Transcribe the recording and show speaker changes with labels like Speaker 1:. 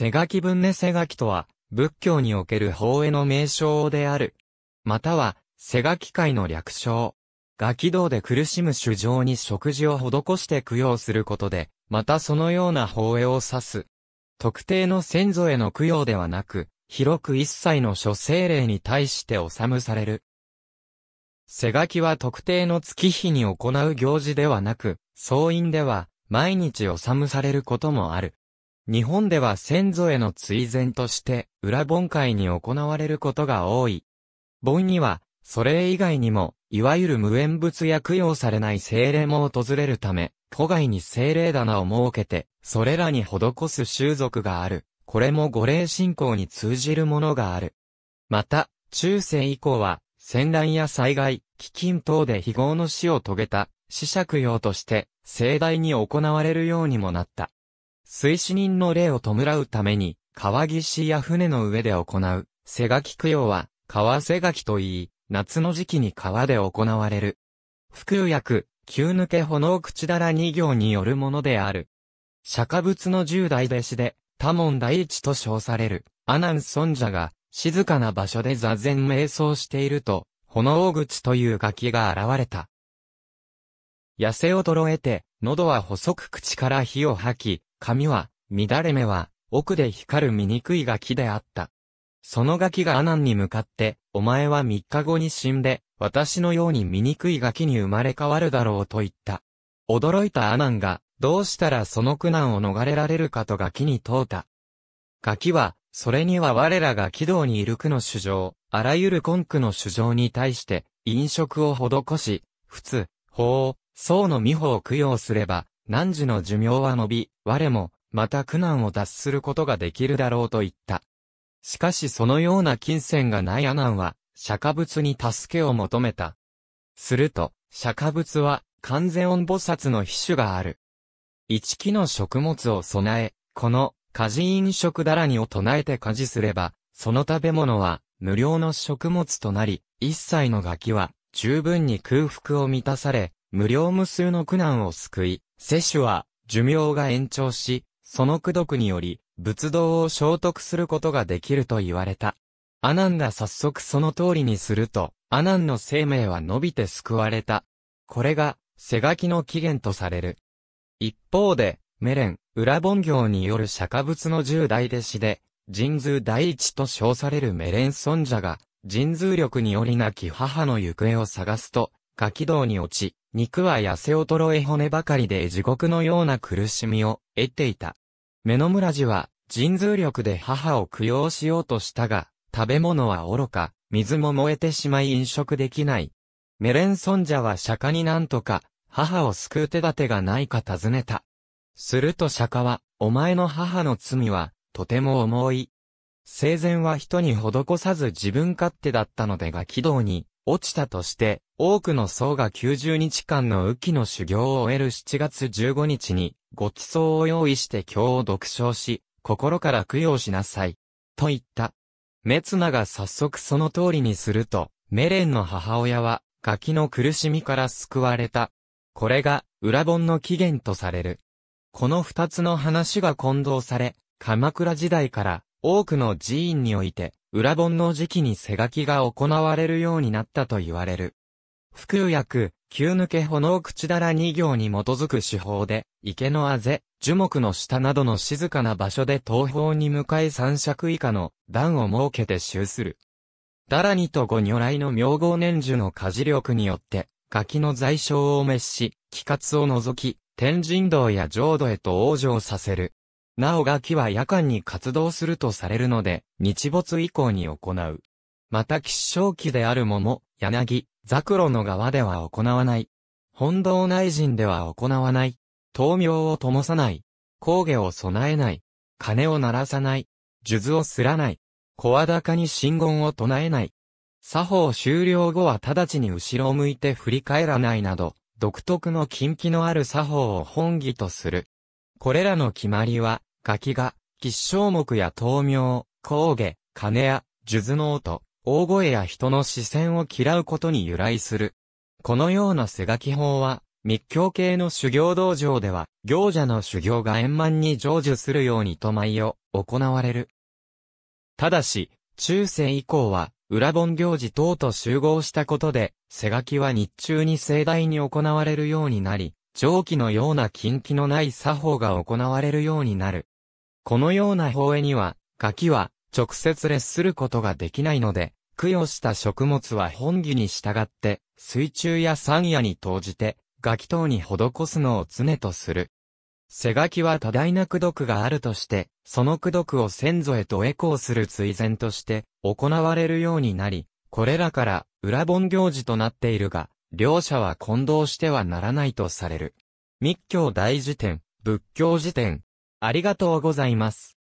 Speaker 1: 世書き文明。世書きとは、仏教における法への名称である。または、世書き界の略称。餓鬼道で苦しむ主情に食事を施して供養することで、またそのような法へを指す。特定の先祖への供養ではなく、広く一切の諸精霊に対して治むされる。世書きは特定の月日に行う行事ではなく、総院では毎日治むされることもある。日本では先祖への追善として、裏盆会に行われることが多い。盆には、それ以外にも、いわゆる無縁物や供養されない精霊も訪れるため、古外に精霊棚を設けて、それらに施す習俗がある。これも五霊信仰に通じるものがある。また、中世以降は、戦乱や災害、飢饉等で非業の死を遂げた、死者供養として、盛大に行われるようにもなった。水死人の霊を弔うために、川岸や船の上で行う、瀬垣供養は、川瀬垣といい、夏の時期に川で行われる。福雨薬、急抜け炎口だら二行によるものである。釈迦仏の十代弟子で、多門第一と称される、阿南尊者が、静かな場所で座禅瞑想していると、炎口という崖が現れた。痩せ衰えて、喉は細く口から火を吐き、髪は、乱れ目は、奥で光る醜いガキであった。そのガキがアナンに向かって、お前は三日後に死んで、私のように醜いガキに生まれ変わるだろうと言った。驚いたアナンが、どうしたらその苦難を逃れられるかとガキに問うた。ガキは、それには我らが軌道にいる苦の主張、あらゆる根区の主張に対して、飲食を施し、普通、法、僧の御法を供養すれば、何時の寿命は伸び、我も、また苦難を脱することができるだろうと言った。しかしそのような金銭がない阿南は、釈迦仏に助けを求めた。すると、釈迦仏は、完全音菩薩の秘書がある。一木の食物を備え、この、家事飲食だらにを唱えて家事すれば、その食べ物は、無料の食物となり、一切のガキは、十分に空腹を満たされ、無料無数の苦難を救い、摂取は、寿命が延長し、その功徳により、仏道を消徳することができると言われた。アナンが早速その通りにすると、アナンの生命は伸びて救われた。これが、背書きの起源とされる。一方で、メレン、裏本行による釈迦仏の十大弟子で、神通第一と称されるメレン尊者が、神通力により亡き母の行方を探すと、書き道に落ち、肉は痩せ衰え骨ばかりで地獄のような苦しみを得ていた。目の村寺は、神通力で母を供養しようとしたが、食べ物は愚か、水も燃えてしまい飲食できない。メレンソン者は釈迦になんとか、母を救う手立てがないか尋ねた。すると釈迦は、お前の母の罪は、とても重い。生前は人に施さず自分勝手だったのでが軌道に、落ちたとして、多くの僧が90日間の雨季の修行を終える7月15日に、ご馳走を用意して経を読唱し、心から供養しなさい。と言った。メツナが早速その通りにすると、メレンの母親は、ガキの苦しみから救われた。これが、裏本の起源とされる。この二つの話が混同され、鎌倉時代から、多くの寺院において、裏本の時期に背書きが行われるようになったと言われる。服薬、急抜け炎口だら2行に基づく手法で、池のあぜ、樹木の下などの静かな場所で東方に向かい三尺以下の段を設けて修する。だらにとご如来の名号年樹の火事力によって、柿の在所を滅し、気活を除き、天神道や浄土へと往生させる。なおガキは夜間に活動するとされるので、日没以降に行う。また吉祥期である桃、柳、ザクロの側では行わない。本堂内陣では行わない。灯明を灯さない。工芸を備えない。鐘を鳴らさない。数珠をすらない。小高に信言を唱えない。作法終了後は直ちに後ろを向いて振り返らないなど、独特の禁忌のある作法を本義とする。これらの決まりは、柿が、吉祥木や豆苗、工芸、金や、数珠の音、大声や人の視線を嫌うことに由来する。このような背書き法は、密教系の修行道場では、行者の修行が円満に成就するようにと舞を行われる。ただし、中世以降は、裏本行事等と集合したことで、背書きは日中に盛大に行われるようになり、上記のような禁忌のない作法が行われるようになる。このような法絵には、柿は直接列することができないので、供養した食物は本義に従って、水中や山野に投じて、柿等に施すのを常とする。背垣は多大な功徳があるとして、その功徳を先祖へとエコーする追善として行われるようになり、これらから裏本行事となっているが、両者は混同してはならないとされる。密教大辞典、仏教辞典、ありがとうございます。